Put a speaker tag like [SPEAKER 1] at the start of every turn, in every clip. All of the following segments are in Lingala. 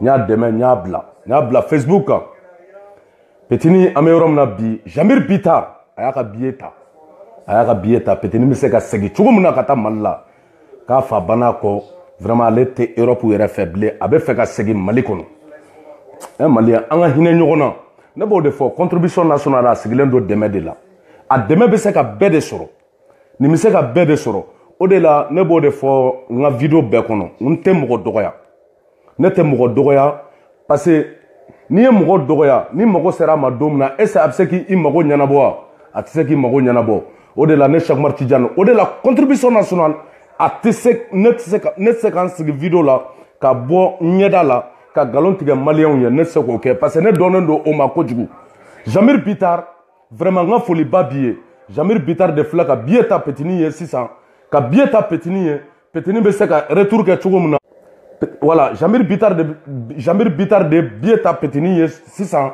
[SPEAKER 1] n y'a dɛmɛ n y'a bila n y'a bila facebook kan petini an bɛ yɔrɔ min na bi jamiri bita a y'a ka biye ta a y'a ka biye ta petini bɛ se ka segin cogo min na ka taa mali la k'a fa banna kɔ vraiment ale tɛ europe yɛrɛ fɛ bilen a bɛ fɛ ka segin mali kɔnɔ ɛ eh, mali an ka hinɛ ɲɔgɔn na ne b'o de fɔ contribution nationale a sigilen don dɛmɛ de la a dɛmɛ bɛ se ka bɛɛ de sɔrɔ nin bɛ se ka bɛɛ de sɔrɔ o de la ne b'o de fɔ n ka video bɛɛ kɔnɔ n tɛ mɔgɔ dɔgɔya ne tɛ mɔgɔ dɔgɔya parce que n'i ye mɔgɔ dɔgɔya ni mago sera a ma don min na est ce que a bɛ se k'i mago ɲɛnabɔ wa a tɛ se k'i mago ɲɛnabɔ o de la ne chakumar tijani o de la contribution nationale a tɛ se ne tɛ se ka ne tɛ se ka n sigi video la ka bɔ ɲɛda la ka nkalon tigɛ maliyɛnw ye ne tɛ se k'o kɛ parce que ne dɔnnen don o ma kojugu jamir bitar vraiment n ka foliba b'i ye jamir bitar de filɛ ka biye ta petini ye sisan ka biye ta petini ye petini bɛ se ka retour kɛ cogo min na voilà jamir bitar de jamir bitar de bi ye ta petini ye sisan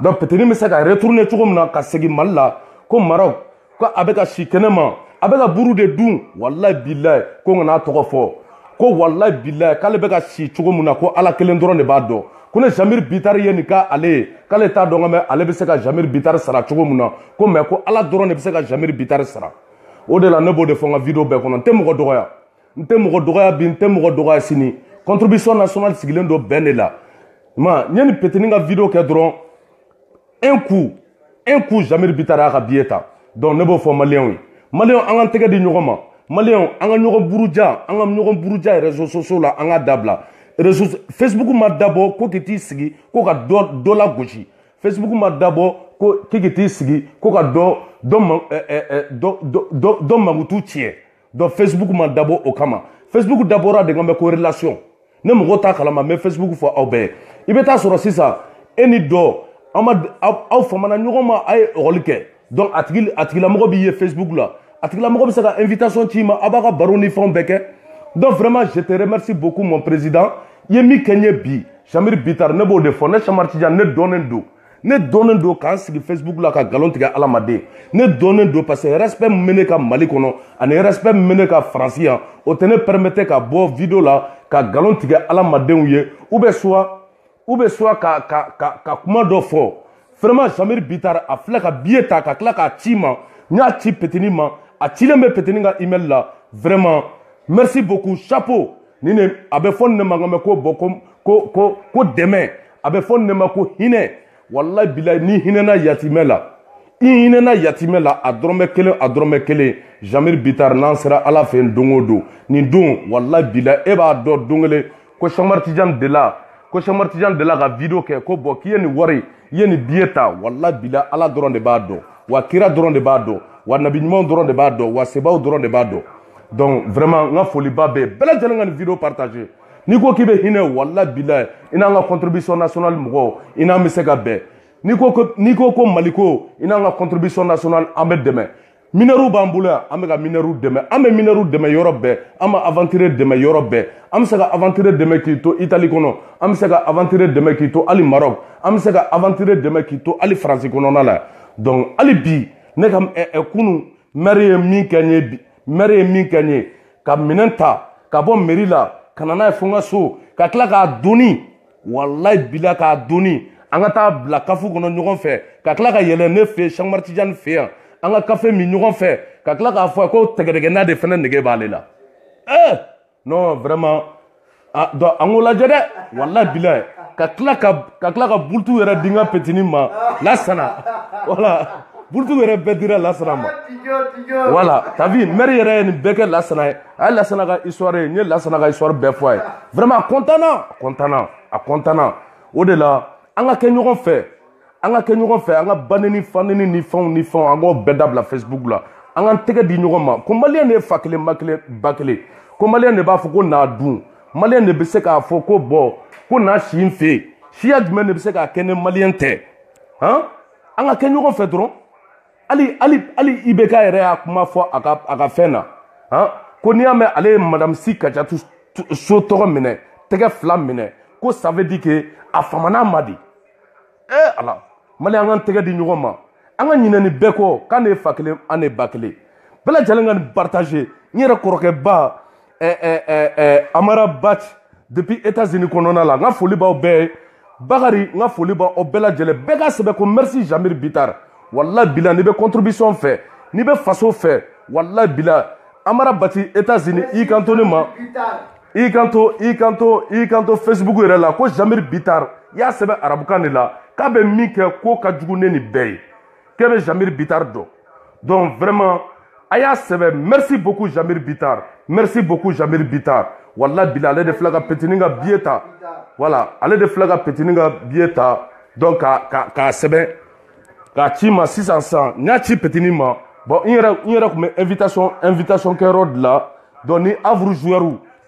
[SPEAKER 1] donc petini bɛ se ka retourner cogo min na ka segin mali la ko marok ko a bɛ ka si kɛnɛ ma a bɛ ka buru de dun walayi bilayi ko n kana tɔgɔ fɔ ko walayi bilayi k'ale bɛ ka si cogo min na ko ala kelen dɔrɔn de b'a dɔn ko ne jamir bitar ye nin k'ale ye k'ale t'a dɔn nka mɛ ale bɛ se ka jamir bitar sara cogo min na ko mɛ ko ala dɔrɔn de bɛ se ka jamir bitar sara o de la ne b'o de fɔ n ka video bɛɛ kɔnɔ n tɛ mɔgɔ dɔgɔya. n tɛ mɔgɔ dɔgɔya bi n tɛ mɔgɔ dɔgɔya sini contribution nationale sigilen don bɛn de la ma n ye nin petini ka video kɛ dɔrɔn un coup un coup jamiri bitara a ka billet ta donc ne b'o fɔ maliyɛnw ye maliyɛnw an ka tɛgɛ di ɲɔgɔn ma maliyɛnw an ka ɲɔgɔn buruja an ka ɲɔgɔn buruja e réseaux sociaux la an ka dabila e réseaux facebook ma dabɔ ko k'i t'i sigi ko ka dɔ dɔ lagosi facebook ma dabɔ ko k'i t'i sigi ko ka dɔ dɔ dɔ dɔ dɔ mankutu tiɲɛ donc facebook ma d'abord au kama facebook d'abord de à bɛ ko relation ne facebook faut aw bɛɛ i bɛ ça. sɔrɔ Facebook ma ma donc facebook là? a tigilamɔgɔ Facebook invitation ma baroni vraiment je te remercie beaucoup mon président Yemi ye ne de ne ne dɔnnen don k'an sigi facebook la ka nkalon tigɛ adamaden ne dɔnnen don parce que respect min bɛ ne ka mali kɔnɔ ani respect min bɛ ne ka faransi yan o tɛ ne permettre ka bɔ video la ka nkalon tigɛ adamadenw ye ou bien soit ou bien soit ka ka ka ka kuma dɔ fɔ vraiment zamiri bitari a filɛ ka billet ta ka tila k'a ci ma n y'a ci petini ma a cilen bɛ petini ka email la vraiment merci beaucoup chapeau ni ne a bɛ fɔ ne ma nka mɛ ko bɔn ko ko ko ko dɛmɛ a bɛ fɔ ne ma ko hinɛ. walayi bila ni hinɛna yatimɛ la i hinɛna yatimɛ la a dɔrɔmɛ kelen a dɔrɔmɛ kelen jamiri bitari n'an sera ala fɛ yen don o don nin don walayi bila e b'a dɔn don kelen ko sɛmaritijan de la ko sɛmaritijan de la ka video kɛ ko bɔn k'i ye nin wari i ye nin biye ta walayi bila ala dɔrɔn de b'a dɔn wa kira dɔrɔn de b'a dɔn wa nabiɲumanw dɔrɔn de b'a dɔn wa sebaw dɔrɔn de b'a dɔn donc vraiment n ka foliba bɛ bɛɛ lajɛlen ka nin video partager n'i ko k'i bɛ hinɛ wala bila i n'an ka contribution nationale mɔgɔw i n'an bɛ se ka bɛn n'i ko ko n'i ko ko maliko i n'an ka contribution nationale an bɛ dɛmɛ minɛriw b'an bolo yan an bɛ ka minɛriw dɛmɛ an bɛ minɛriw dɛmɛ yɔrɔ bɛɛ an bɛ aventure dɛmɛ yɔrɔ bɛɛ an bɛ se ka aventure dɛmɛ k'i to itali kɔnɔ an bɛ se ka aventure dɛmɛ k'i to hali marɔk an bɛ se ka aventure dɛmɛ k'i to hali faransi kɔnɔna la donc hali e, e bi ne ka ɛ ɛ kunu mɛri ye min kɛ n ye bi mɛri ye min kɛ n ye ka minɛn ta ka bɔ mairie la ka na n'a ye fo n ka so ka tila k'a doni walayi bila k'a doni an ka taa bila kafu kɔnɔ ɲɔgɔn fɛ ka tila ka yɛlɛ ne fɛ sanmaritijani fɛ yan an ka kafe min ɲɔgɔn fɛ ka tila k'a fɔ ko tɛgɛdɛgɛna de fɛnɛ nege b'ale la ee eh! non vraiment a ah, dɔn an k'o lajɛ dɛ walayi bila ka tila ka ka tila ka burutu yɛrɛ di n ka petini ma lasana wala burutu yɛrɛ bɛɛ dira lasana ma. voilà t'as vu mɛri yɛrɛ ye nin bɛɛ kɛ lasana ye a ye lasana ka histoire ye n ye lasana ka histoire bɛɛ fɔ a ye vraiment a kɔntanna a kɔntanna a kɔntanna o de la an ka kɛ ɲɔgɔn fɛ an ka kɛ ɲɔgɔn fɛ an ka baneni faneni ni fɛnw ni fɛnw an k'o bɛɛ dabila facebook la an k'an tɛgɛ di ɲɔgɔn ma ko maliyɛn de ye fa kelen ba kelen ba kelen ko maliyɛn de b'a fɔ ko n'a dun maliyɛn de bɛ se k'a fɔ ko bɔn ko n'a si n fɛ yen siya jumɛn de bɛ se k'a kɛ ni maliyɛn tɛ han an ka kɛ ɲɔgɔn fɛ dɔrɔn hali hali hali i bɛ k'a yɛrɛ y'a kuma fɔ a ka a ka fɛn na han ko n'i y'a mɛn ale ye madame si kajatu so tɔgɔ minɛ tɛgɛ fila minɛ ko ça veut dire que a famana ma de ee eh, ala mali an k'an tɛgɛ di ɲɔgɔn ma an ka ɲinɛ nin bɛɛ kɔ k'an de ye fa kelen an de ye ba kelen bɛɛ lajɛlen ka nin partage n yɛrɛ kɔrɔkɛba ɛɛ ɛɛ ɛɛ amara bat depuis états-unis kɔnɔna la n ka foli b'aw bɛɛ ye bakari n ka foli b'aw bɛɛ lajɛlen bɛɛ ka sɛbɛ ko merci jamir bitar. wala bila n'i be contribution fait n'i bɛ faso fait wala bila amara bati états-unis i kan ne ma i kan facebook yɛrɛ la ko jamir bitar y'a sebe arabukan de la k'a be min kɛ k'o ka ni be k'e be jamiri bitar donc vraiment aya y'a merci beaucoup Jamir bitar merci beaucoup Jamir bitar wala bila le de flaga ka bieta ka voilà allez de filɛ ka ka donc k'a sebe 600 petit ma sisan invitations invitation invitation de là donc avru joueur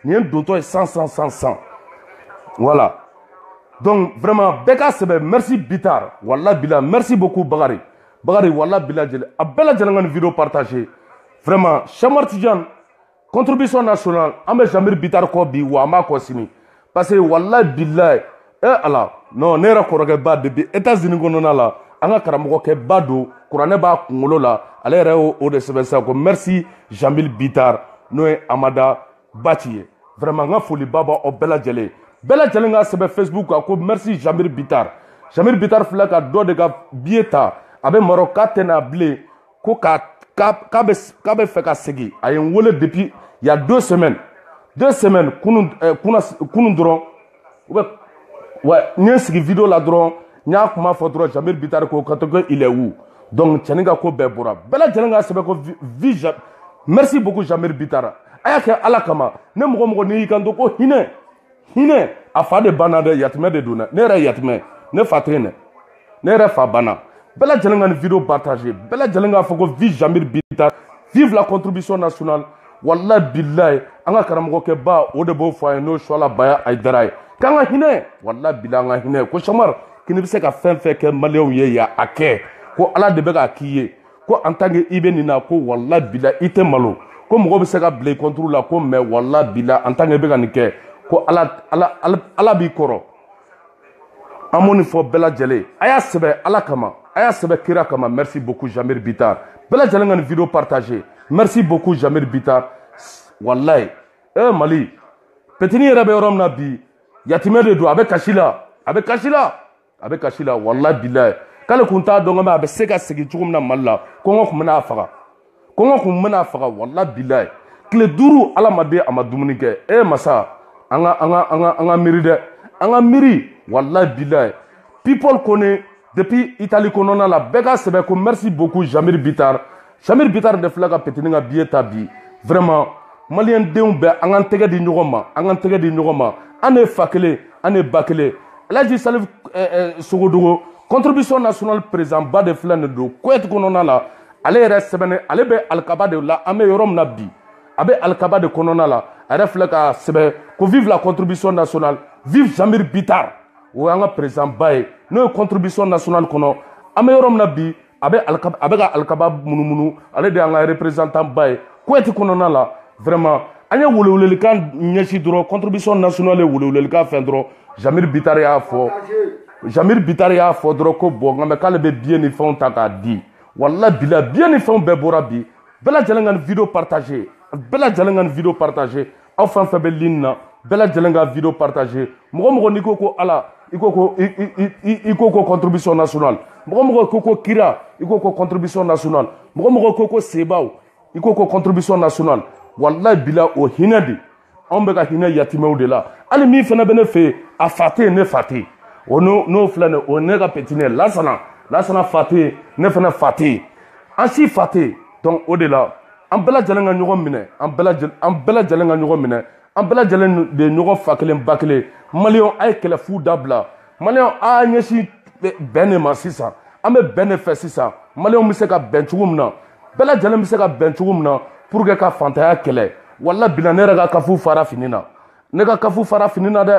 [SPEAKER 1] nien ye n voilà donc vraiment merci bitar wala bila merci beaucoup bagari bagari wala bila j'ai a belle vidéo partager vraiment chamar contribution nationale Merci jamir bitar Merci bi wa parce que eh, non états-unis là an ka karamɔgɔkɛba don kuranɛ b'a kunkolo la ale yɛrɛ y'o o de sɛbɛn sisan ko merci jamil bitar n'o ye amada baci ye vraiment n ka foliba b'aw bɛɛ lajɛlen bɛɛ lajɛlen ka sɛbɛn facebook kan ko merci jamil bitar jamil bitar filɛ ka dɔ de ka biye ta a bɛ marɔ k'a tɛna bilen ko k'a k'a bɛ k'a bɛ fɛ ka segin a ye n wele depuis il y a deux semaines deux semaines kunun ɛ kunun kunun dɔrɔn ou bien ouais n ye n sigi video la dɔrɔn. n y'a kuma fɔ dɔrɔn jamil bitari ko ka to ko il est où donc cɛnin ka ko bɛɛ bɔra bɛɛ lajɛlen ka sɛbɛn ko vi ja merci beaucoup jamil bitara a y'a kɛ ala kama ne mɔgɔ mɔgɔ n'i y'i kanto ko hinɛ hinɛ a fa de banna dɛ yatimɛ de don dɛ ne yɛrɛ ye yatimɛ ne fa tɛ yen dɛ ne yɛrɛ fa banna bɛɛ lajɛlen ka nin video partage bɛɛ lajɛlen k'a fɔ ko vi jamil bitara vive la contribution nationale wala bilayi an ka karamɔgɔkɛba o de b'o fɔ a ye n'o ye suwala baya ayidara ye k'an ka hinɛ wala bila an ka hinɛ ko samari k'i bɛ se ka fɛn fɛn kɛ a kɛ ko ala de bɛ k'a en tant que i bɛ nin Wallah bila ite malo ko mɔgɔ bɛ se ka blé la ko mais wala bila en tant que i bɛ ka Allah kɛ ko ala ala ala b'i kɔrɔ an Aya nin fɔ bɛɛ kama Aya sebe kira kama merci beaucoup jamir bitar Bella lajɛlen une vidéo partagée. merci beaucoup jamir bitar Wallah. Eh mali petini yɛrɛ bɛ yɔrɔ min na de don avec bɛ avec la avec Achila, walla bilay wala le k'ale kun a bɛ se ka segin cogo mna na mali la kɔngɔ kun faga kɔngɔ wala ala ma a e masa anga anga anga, anga, anga, anga an ka walla bilay people kone depuis itali kɔnɔna la bega sebe ko merci beaucoup jamir bitar jamir bitar de flaga, ka bi vraiment malien denw bɛɛ an k'an tɛgɛ di ɲɔgɔn ane an alaji salif euh, euh, sogodogo contribution national président ba de filɛ nin don koyɛti kɔnɔna la ale yɛrɛ sɛbɛnni ale bɛ alikaba de la an bɛ yɔrɔ min na bi a bɛ alikaba de kɔnɔna la a yɛrɛ filɛ ka sɛbɛn ko vive la contribution nationale vive zamir bitar o y'an ka président ba ye n'o ye contribution nationale kɔnɔ an bɛ yɔrɔ min na bi a bɛ alikaba a bɛ ka alikaba munumunu ale de y'an ka représentant ba ye koyɛti kɔnɔna la vraiment an ye welewelelikan ɲɛsin dɔrɔn contribution nationale ye welewelelikan fɛn dɔrɔn Jamir Bitaria Afo. Jamir Bitaria Afo, Drakobo, Ngan me kalbe bienifon takadi. Walla bilè, Bienifon beborabi, Bela djelengan video partajè. Bela djelengan video partajè. Afan febe lin nan. Bela djelengan video partajè. Mwen mwen niko ko ala, Iko ko, Iko ko kontribisyon nasyonal. Mwen mwen mwen koko kira, Iko ko kontribisyon nasyonal. Mwen mwen mwen koko sebau, Iko ko kontribisyon nasyonal. Walla bilè, Ou hinè di. Anbe ka hinè yatime ou de la. Ali mi fene bene feye, A fati ne fati. Ou nou flane, ou nega peti ne lansana. Lansana fati, ne fene fati. An si fati, ton ode la, an bela jalan nga njogon mine, an bela jalan nga njogon mine, an bela jalan njogon fakile mbakile, mali yon ay kele foudab la, mali yon a nye si benemansi sa, ame benefesi sa, mali yon mise ka bentugum nan, bela jalan mise ka bentugum nan, purge ka fantaya kele, wala binane rega kafu farafinina. Nega kafu farafinina de,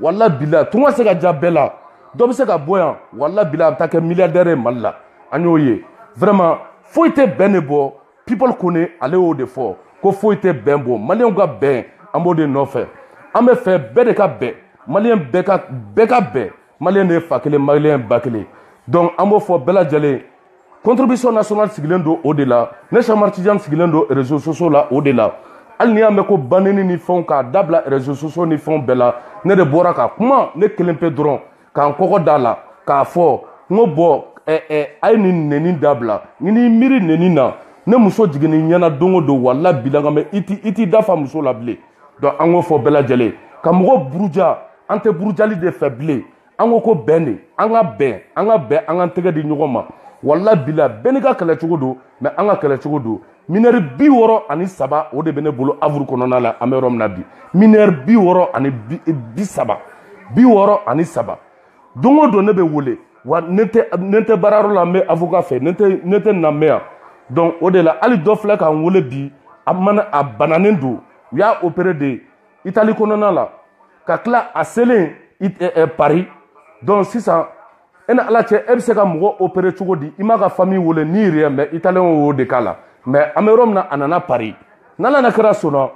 [SPEAKER 1] wala bila tunga se ka ja bɛɛ la dɔ bɛ se ka bɔ yan wala bila a bɛ taa kɛ milliardaire ye mali la an y'o ye vraiment foyi tɛ bɛn de bɔ people kone ale y'o de fɔ ko foyi tɛ bɛn bɔ maliyɛnw ka bɛn an b'o de nɔfɛ an bɛ fɛ bɛɛ de ka bɛn maliyɛn bɛɛ ka bɛɛ ka bɛn maliyɛn de ye fa kelen maliyɛn ba kelen donc an b'o fɔ bɛɛ lajɛlen contribution nationale sigilen don o de la ne chamar tijan sigilen don réseaux sociaux la o de la hali ni y'a mɛn ko baneni ni fɛnw k'a dabila réseaux sociaux ni fɛnw bɛɛ la ne de bɔra ka kuma ne kelen pe dɔrɔn k'an kɔkɔ da la k'a fɔ n ko bɔn ɛ ɛ a ye nin nɛni dabila ni n'i miiri nɛni na ne muso jiginni ɲɛna don o don wala bi la nka mɛ i ti i t'i dafa muso la bilen donc an k'o fɔ bɛɛ lajɛlen ka mɔgɔ buruja an tɛ burujali de fɛ bilen an ko ko bɛn de an ka bɛn an ka bɛn an k'an tɛgɛ di ɲɔgɔn ma wala bila bɛɛ n'i ka kɛlɛcogo don mɛ an ka kɛlɛcogo don minɛri bi wɔɔrɔ ani saba o de bɛ ne bolo avuru kɔnɔna la an bɛ yɔrɔ min na bi minɛri bi wɔɔrɔ ani eh, bi saba bi wɔɔrɔ ani saba don o don ne bɛ wele wa ne tɛ ne tɛ baarayɔrɔ la n bɛ avocat fɛ ne tɛ ne tɛ na mɛn yan donc o de la hali dɔ filɛ k'an wele bi a mana a bananen don u y'a opéré de itali kɔnɔna la ka tila a selen eh, eh, paris donc sisan e ni ala cɛ e bɛ se ka mɔgɔ opere cogo di i m'a ka fami wele n'i yɛrɛ mɛ i talen o de k'a la mɛ an bɛ yɔrɔ min na a nana pari n'ala na kɛra sɔnna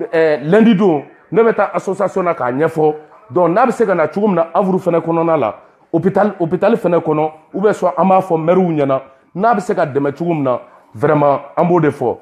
[SPEAKER 1] ɛɛ eh, lɛndi don ne bɛ taa association na k'a ɲɛfɔ donc n'a bɛ se ka na cogo min na avuru fɛnɛ kɔnɔna la hôpital hôpital fɛnɛ kɔnɔ ou bien soit an b'a fɔ mɛriw ɲɛna n'a bɛ se ka dɛmɛ cogo min na vraiment an b'o de fɔ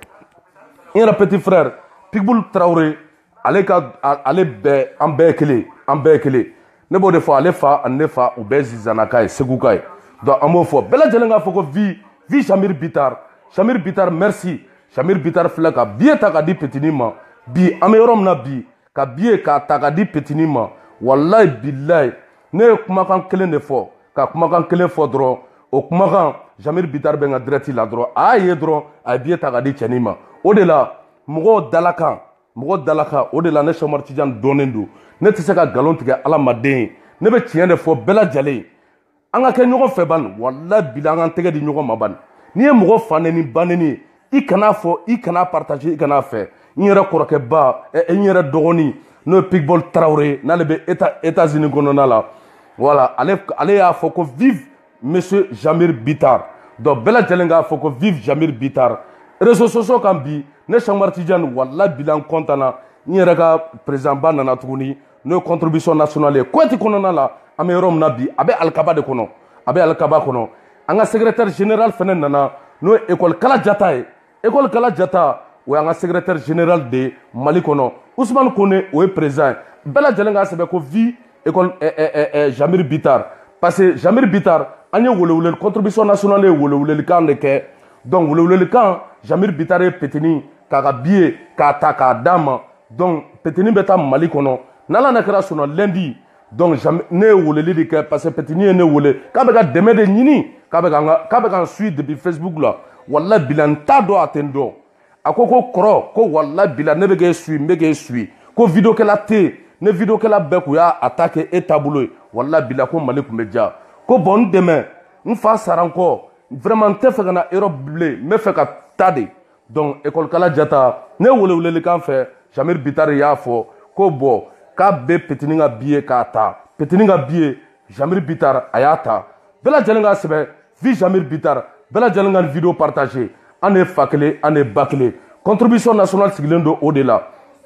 [SPEAKER 1] n yɛrɛ petit frère pitbull traoré ale ka ale bɛɛ an bɛɛ ye kelen an bɛɛ ye kelen ne b'o de fɔ ale fa ani ne fa u bɛɛ zizana ka ye segu ka ye donc an b'o fɔ bɛɛ lajɛlen k'a fɔ ko vi vi samiri bitar samiri bitar merci samiri bitar filɛ ka biye ta ka di petini ma bi an bɛ yɔrɔ min na bi ka biye k'a ta ka di petini ma walayi bilayi ne ye kumakan kelen de fɔ ka kumakan kelen fɔ dɔrɔn o kumakan jamiri bitari bɛ n ka dɛrɛti la dɔrɔn a y'a ye dɔrɔn a ye biye ta ka di cɛnin ma o de la mɔgɔw dalakan mɔgɔ dalaka o de la ne sɛmari tijan dɔnnen don ne tɛ se ka nkalon tigɛ ala ma den ye ne bɛ tiɲɛ de fɔ bɛɛ lajɛlen an ka kɛ ɲɔgɔn fɛ bani wala bi la an k'an tɛgɛ di ɲɔgɔn ma bani n'i ye mɔgɔ fa nɛni ba nɛni ye i kana fɔ i kana partage i kana fɛ n yɛrɛ kɔrɔkɛba ɛ n yɛrɛ dɔgɔnin n'o ye pigbɔl tarawele n'ale bɛ eta etats-unis kɔnɔna la wala ale ale y'a fɔ ko vive monsieur jamir bitar donc bɛɛ lajɛlen k'a fɔ ko vive jamir bitar réseaux sociaux kan bi ne sanmaritijani wala bilan kɔntana n yɛrɛ ka prezidanba nana tuguni n'o ye contribution nationale Quoi kɔnti kɔnɔna la an rom nabi min na bi de kono a bɛ alikaba kɔnɔ secrétaire général fɛnɛ nana n'o école kala jata école kala jata o y'an secrétaire général de mali kono ousmane kone o ye président ye bɛɛ sebe ko vi école e e e Jamir bitar parce que Jamir bitar an ye weleweleli contribution nationale le welewelelikan de que donc le welewelelikan jamir bitar ye petini k'a ka biye k'a ta k'a d'a ma donc pɛtini bɛ taa mali kɔnɔ n'ala ne kɛra sɔnna lundi donc jamais ne ye weleli de kɛ parce que pɛtini ye ne wele k'a bɛ ka dɛmɛ de ɲini k'a bɛ ka n ka k'a bɛ ka n suit depuis facebook la wala bila n t'a dɔn a tɛ n dɔn a ko ko kɔrɔ ko wala bila ne bɛ k'e suit n bɛ k'e suit ko videokɛla tɛ yen ne videokɛla bɛɛ kun y'a a ta kɛ e taabolo ye wala bila ko mali tun bɛ diya ko bɔn n dɛmɛ n fa sara n kɔ vraiment n tɛ fɛ ka na erɔpu bilen n bɛ fɛ ka taa de donc ekɔlikala jata ne welewelelikan fɛ samiri bitari y'a fɔ ko bɔn k'a bɛ petini ka biye k'a ta petini ka biye jamiri bitar a y'a ta bɛɛ lajɛlen ka sɛbɛ vi jamiri bitar bɛɛ lajɛlen ka video partage an de fa kelen an de ba kelen contribution nationale sigilen don o de la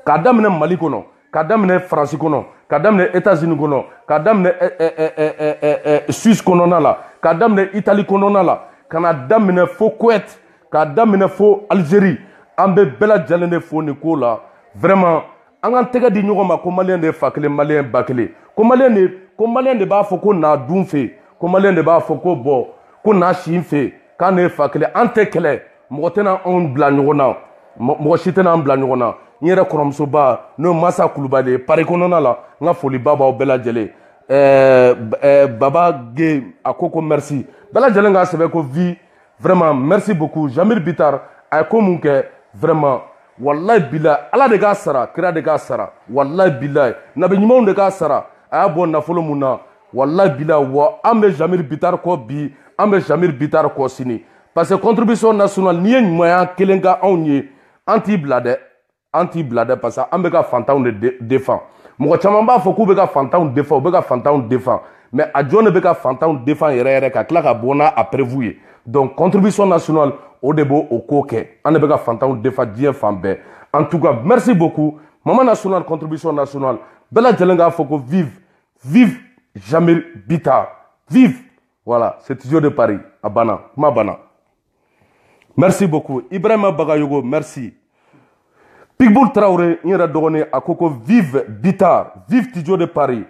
[SPEAKER 1] k'a daminɛ mali kɔnɔ k'a daminɛ faransi kɔnɔ k'a daminɛ états-unis kɔnɔ k'a daminɛ suisse kɔnɔna la k'a daminɛ itali kɔnɔna la ka na daminɛ fo kuwɛti k'a daminɛ fo alizeri an bɛ bɛɛ lajɛlen de fo nin ko la vraiment an k'an tɛgɛ di ɲɔgɔn ma ko maliyɛn de ye fa kelen maliyɛn ba kelen ko maliyɛn de ko maliyɛn de b'a fɔ ko n'a dun fɛ ko maliyɛn de b'a fɔ ko bɔn ko n'a si fɛ k'an de ye fa kelen an tɛ kɛlɛ mɔgɔ tɛna anw bila ɲɔgɔn na mɔgɔ si tɛna an bila ɲɔgɔn na n yɛrɛ kɔrɔmusoba n'o ye masa kulubali ye pari kɔnɔna la n ka foliba b'aw bɛɛ lajɛlen ɛɛ ɛɛ baba ge a ko ko merci bɛɛ lajɛlen k'a sɛbɛn ko vie vraiment merci beaucoup jamir bitar a ye ko mun kɛ vraiment wallahi bilayi ala de k'a sara kira de k'a sara wallahi bilayi nabi ɲumanw de k'a sara a y'a bɔ nafolo mun na wallahi bilayi wa an bɛ jamir bitar kɔ bi an bɛ jamir bitar kɔ sini parce que contribution nationale n'i ye ɲumanya kelen ka anw ye an t'i bila dɛ an t'i bila dɛ parce que an bɛ ka fantanw de défend mɔgɔ caman b'a fɔ k'u bɛ ka fantanw défend u bɛ ka fantanw défend mais a jɔn de bɛ ka fantanw défend yɛrɛ yɛrɛ ka tila ka bɔ n'a a prévu ye donc contribution nationale au débat, au coquet. en tout cas merci beaucoup Maman national contribution nationale Bella Djelenga faut vive vive jamil bita vive voilà c'est toujours de paris Abana, ma Bana. merci beaucoup Ibrahim bagayogo merci Pigboul Traoré, il a donné à Coco Vive Bita, Vive Tidjo de Paris,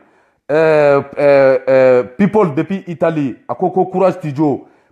[SPEAKER 1] euh, euh, euh, People depuis Italie, à Coco Courage Tidjo,